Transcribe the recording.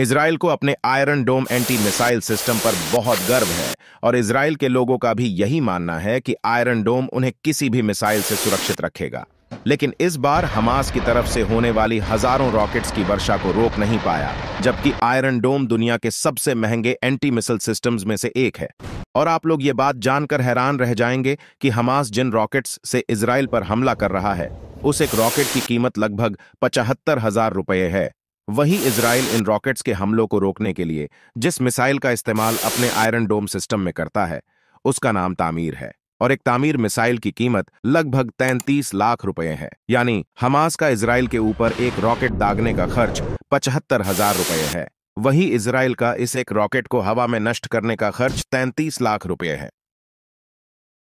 Israel को अपने iron dome anti missile system पर बहुत गर्व है और इसराइल के लोगों का भी यही मानना है कि आयरन डोम उन्हें किसी भी मिसाइल से सुरक्षित रखेगा लेकिन इस बार हमास की तरफ से होने वाली हजारों रॉकेट्स की वर्षा को रोक नहीं पाया जबकि आयरन डोम दुनिया के सबसे महंगे एंटी मिसाइल सिस्टम्स में से एक है और आप लोग ये बात जानकर हैरान रह जाएंगे कि हमास जिन रॉकेट्स से इसराइल पर हमला कर रहा है उस एक रॉकेट की कीमत लगभग पचहत्तर हजार रुपये है वहीं इसराइल इन रॉकेट्स के हमलों को रोकने के लिए जिस मिसाइल का इस्तेमाल अपने आयरन डोम सिस्टम में करता है उसका नाम तामीर है और एक तामीर मिसाइल की कीमत लगभग 33 लाख रुपए है यानी हमास का इसराइल के ऊपर एक रॉकेट दागने का खर्च पचहत्तर हजार रुपये है वही इसराइल का इस एक रॉकेट को हवा में नष्ट करने का खर्च 33 लाख रुपए है